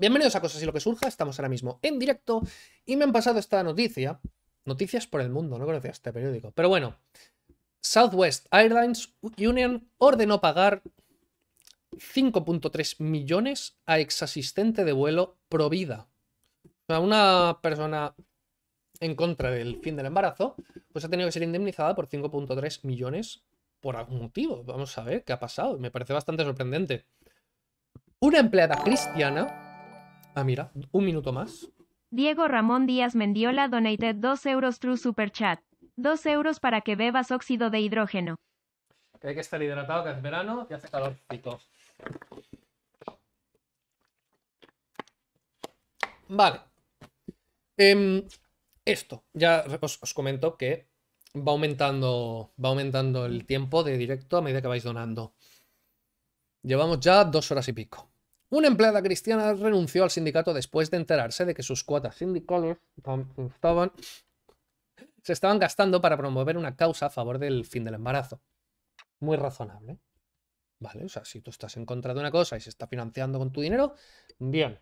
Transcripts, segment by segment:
Bienvenidos a Cosas y lo que surja, estamos ahora mismo en directo y me han pasado esta noticia. Noticias por el mundo, no conocía este periódico. Pero bueno, Southwest Airlines Union ordenó pagar 5.3 millones a ex asistente de vuelo provida. O sea, una persona en contra del fin del embarazo, pues ha tenido que ser indemnizada por 5.3 millones por algún motivo. Vamos a ver qué ha pasado. Me parece bastante sorprendente. Una empleada cristiana Ah, mira, un minuto más. Diego Ramón Díaz Mendiola donated 2 euros true super chat. 2 euros para que bebas óxido de hidrógeno. Que hay que estar hidratado, que es verano y hace calorcito. Vale. Em, esto, ya os, os, comento que va aumentando, va aumentando el tiempo de directo a medida que vais donando. Llevamos ya dos horas y pico. Una empleada cristiana renunció al sindicato después de enterarse de que sus cuotas sindicales se estaban gastando para promover una causa a favor del fin del embarazo. Muy razonable. ¿Vale? O sea, si tú estás en contra de una cosa y se está financiando con tu dinero, bien.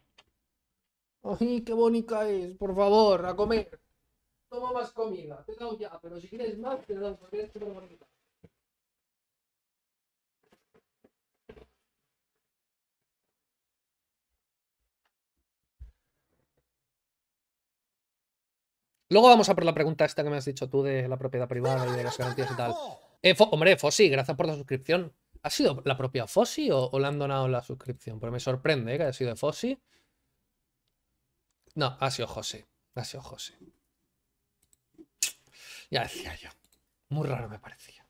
¡Ay, qué bonita es! Por favor, a comer. Toma más comida. Te ya, pero si quieres más, te doy. Luego vamos a por la pregunta esta que me has dicho tú de la propiedad privada y de las garantías y tal. Eh, hombre, Fossi, gracias por la suscripción. ¿Ha sido la propia Fossi o, le han donado la suscripción? Pero me sorprende eh, que haya sido de Fossi. No, ha sido José. Ha sido José. Ya decía yo. Muy raro me parecía.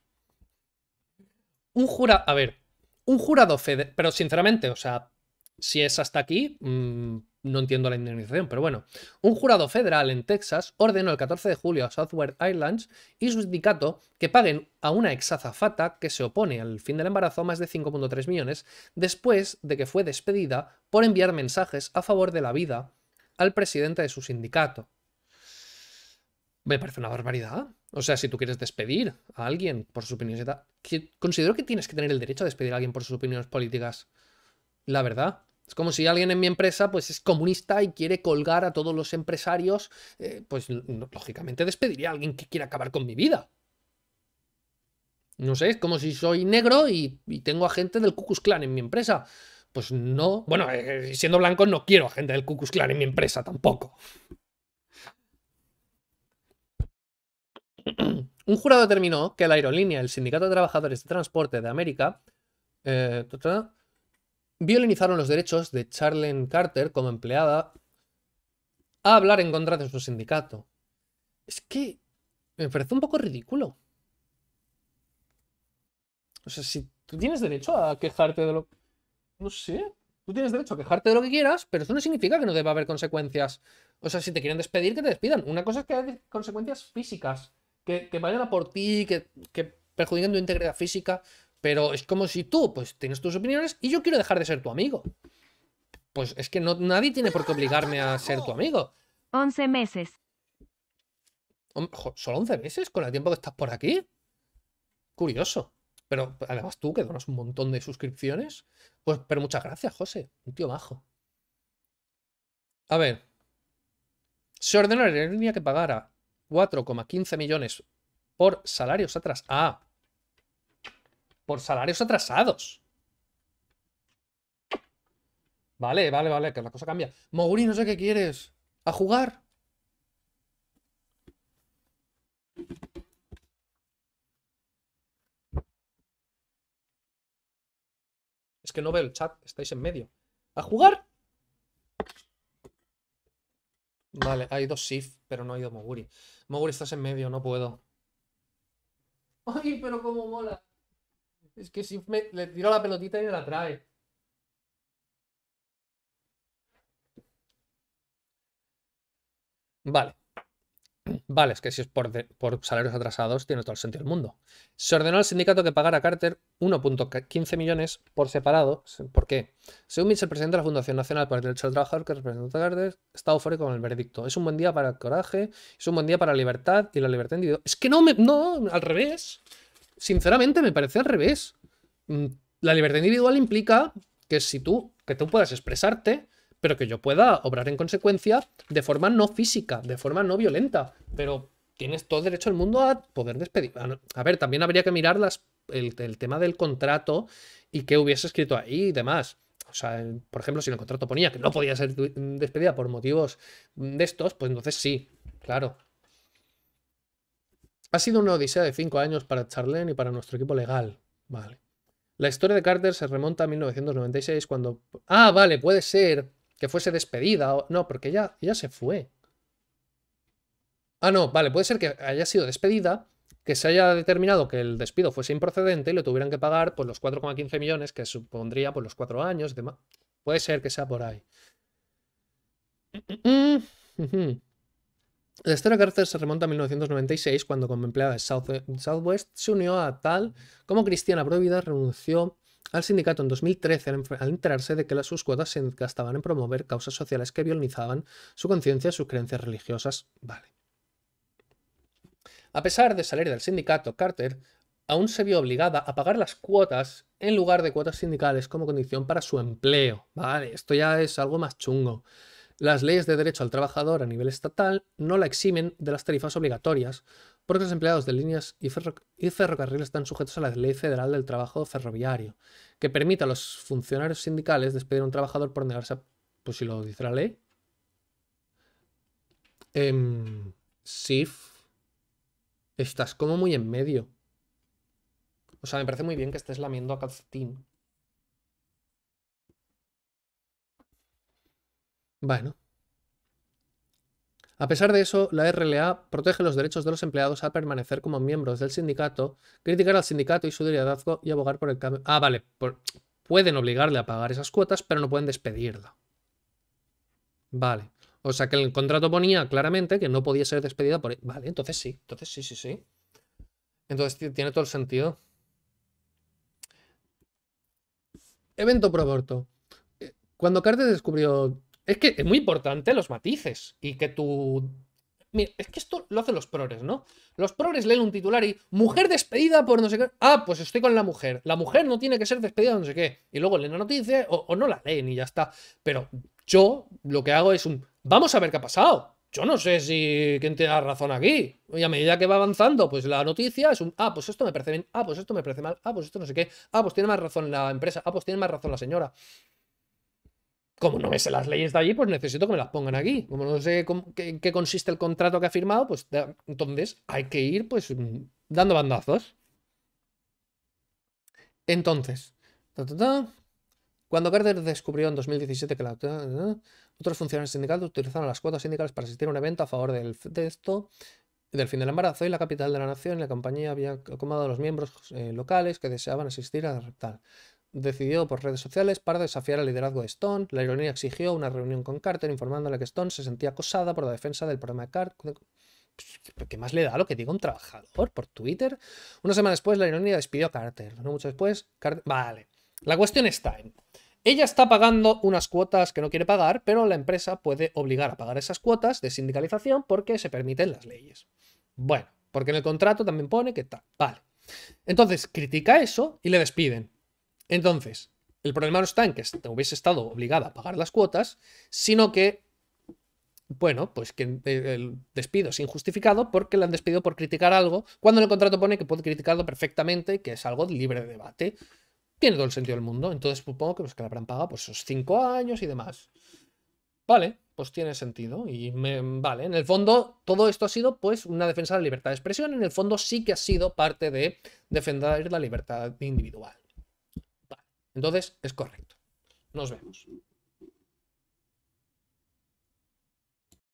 Un jurado. A ver. Un jurado federal. Pero sinceramente, o sea, si es hasta aquí. Mm, no entiendo la indemnización, pero bueno. Un jurado federal en Texas ordenó el 14 de julio a Southwest Islands y su sindicato que paguen a una exazafata que se opone al fin del embarazo más de 5.3 millones después de que fue despedida por enviar mensajes a favor de la vida al presidente de su sindicato. Me parece una barbaridad. O sea, si tú quieres despedir a alguien por sus opiniones, considero que tienes que tener el derecho a despedir a alguien por sus opiniones políticas. La verdad. Es como si alguien en mi empresa pues es comunista y quiere colgar a todos los empresarios, eh, pues lógicamente despediría a alguien que quiera acabar con mi vida. No sé, es como si soy negro y, tengo a gente del Ku Clan en mi empresa. Pues no, bueno, eh, eh, siendo blanco no quiero a gente del Ku Clan en mi empresa tampoco. Un jurado determinó que la aerolínea, el Sindicato de Trabajadores de Transporte de América, eh, violinizaron los derechos de Charlene Carter como empleada a hablar en contra de su sindicato. Es que me parece un poco ridículo. O sea, si tú tienes derecho a quejarte de lo... No sé. Tú tienes derecho a quejarte de lo que quieras, pero eso no significa que no deba haber consecuencias. O sea, si te quieren despedir, que te despidan. Una cosa es que hay consecuencias físicas, que, vayan a por ti, que, que perjudiquen tu integridad física. Pero es como si tú, pues, tienes tus opiniones y yo quiero dejar de ser tu amigo. Pues es que no, nadie tiene por qué obligarme a ser tu amigo. 11 meses. ¿Solo 11 meses con el tiempo que estás por aquí? Curioso. Pero además tú, que donas un montón de suscripciones. Pues, pero muchas gracias, José. Un tío bajo. A ver. Se ordenó la línea que pagara 4,15 millones por salarios atrás Ah, por salarios atrasados. Vale, vale, vale, que la cosa cambia. Moguri, no sé qué quieres. ¿A jugar? Es que no veo el chat, estáis en medio. ¿A jugar? Vale, ha ido Sif, pero no ha ido Moguri. Moguri, estás en medio, no puedo. Ay, pero cómo mola. Es que si le tiro la pelotita y me la trae. Vale. Vale, es que si es por, salarios atrasados tiene todo el sentido del mundo. Se ordenó al sindicato que pagara a Carter 1.15 millones por separado. ¿Por qué? Según el presidente de la Fundación Nacional por el Derecho al Trabajador, que representa a Carter, está eufórico con el veredicto. Es un buen día para el coraje, es un buen día para la libertad y la libertad individual. Es que no, no, al revés. Sinceramente, me parece al revés. Mm, la libertad individual implica que si tú, que tú puedas expresarte, pero que yo pueda obrar en consecuencia de forma no física, de forma no violenta. Pero tienes todo derecho al mundo a poder despedir. A ver, también habría que mirar el, tema del contrato y qué hubiese escrito ahí y demás. O sea, por ejemplo, si el contrato ponía que no podía ser mm, despedida por motivos mm, de estos, pues entonces sí, claro. Ha sido una odisea de cinco años para Charlene y para nuestro equipo legal. Vale. La historia de Carter se remonta a 1996 cuando... Ah, vale, puede ser que fuese despedida. O... No, porque ya ya se fue. Ah, no, vale, puede ser que haya sido despedida, que se haya determinado que el despido fuese improcedente y le tuvieran que pagar por pues, los 4,15 millones que supondría por pues, los cuatro años y demás. Puede ser que sea por ahí. Mm, la historia de Carter se remonta a 1996, cuando como empleada de Southwest se unió a tal como Cristiana Provida renunció al sindicato en 2013 al enterarse de que sus cuotas se gastaban en promover causas sociales que violinizaban su conciencia y sus creencias religiosas. Vale. A pesar de salir del sindicato, Carter aún se vio obligada a pagar las cuotas en lugar de cuotas sindicales como condición para su empleo. Vale, esto ya es algo más chungo. Las leyes de derecho al trabajador a nivel estatal no la eximen de las tarifas obligatorias, porque los empleados de líneas y, ferrocarriles están sujetos a la Ley Federal del Trabajo Ferroviario, que permite a los funcionarios sindicales despedir a un trabajador por negarse a... Pues si lo dice la ley. Em, SIF. Estás como muy en medio. O sea, me parece muy bien que estés lamiendo a calcetín. Bueno. A pesar de eso, la RLA protege los derechos de los empleados a permanecer como miembros del sindicato, criticar al sindicato y su liderazgo y abogar por el cambio. Ah, vale, pueden obligarle a pagar esas cuotas, pero no pueden despedirla. Vale. O sea que el contrato ponía claramente que no podía ser despedida por. E-, vale, entonces sí, entonces sí, sí, sí. Entonces tiene todo el sentido. Evento pro aborto. Eh, cuando Carter descubrió es que es muy importante los matices y que tu... Mira, es que esto lo hacen los prores, ¿no? Los prores leen un titular y mujer despedida por no sé qué. Ah, pues estoy con la mujer. La mujer no tiene que ser despedida por no sé qué. Y luego leen la noticia o, no la leen y ya está. Pero yo lo que hago es un... Vamos a ver qué ha pasado yo no sé si quién te da razón aquí. Y a medida que va avanzando, pues la noticia es un, ah, pues esto me parece bien, ah, pues esto me parece mal, ah, pues esto no sé qué, ah, pues tiene más razón la empresa, ah, pues tiene más razón la señora como no me sé las leyes de allí, pues necesito que me las pongan aquí. Como no sé qué, en qué consiste el contrato que ha firmado, pues entonces hay que ir pues mm, dando bandazos. Entonces, cuando Carter descubrió en 2017 que otros funcionarios sindicales utilizaron las cuotas sindicales para asistir a un evento a favor del, texto, del fin del embarazo y la capital de la nación, la compañía había acomodado a los miembros eh, locales que deseaban asistir a tal decidió por redes sociales para desafiar al liderazgo de Stone. La ironía exigió una reunión con Carter informándole que Stone se sentía acosada por la defensa del programa de Carter. ¿Qué más le da lo que diga un trabajador por Twitter? Una semana después, la ironía despidió a Carter. No mucho después, Carter... Vale. La cuestión está en... Ella está pagando unas cuotas que no quiere pagar, pero la empresa puede obligar a pagar esas cuotas de sindicalización porque se permiten las leyes. Bueno, porque en el contrato también pone que tal. Vale. Entonces, critica eso y le despiden. Entonces, el problema no está en que hubiese estado obligada a pagar las cuotas, sino que, bueno, pues que eh, el despido es injustificado porque le han despedido por criticar algo, cuando en el contrato pone que puede criticarlo perfectamente, que es algo libre de debate. Tiene todo el sentido del mundo. Entonces supongo que, pues, que le habrán pagado pues, esos cinco años y demás. Vale, pues tiene sentido. Y me, vale, en el fondo todo esto ha sido pues una defensa de la libertad de expresión. En el fondo sí que ha sido parte de defender la libertad individual. Entonces, es correcto. Nos vemos.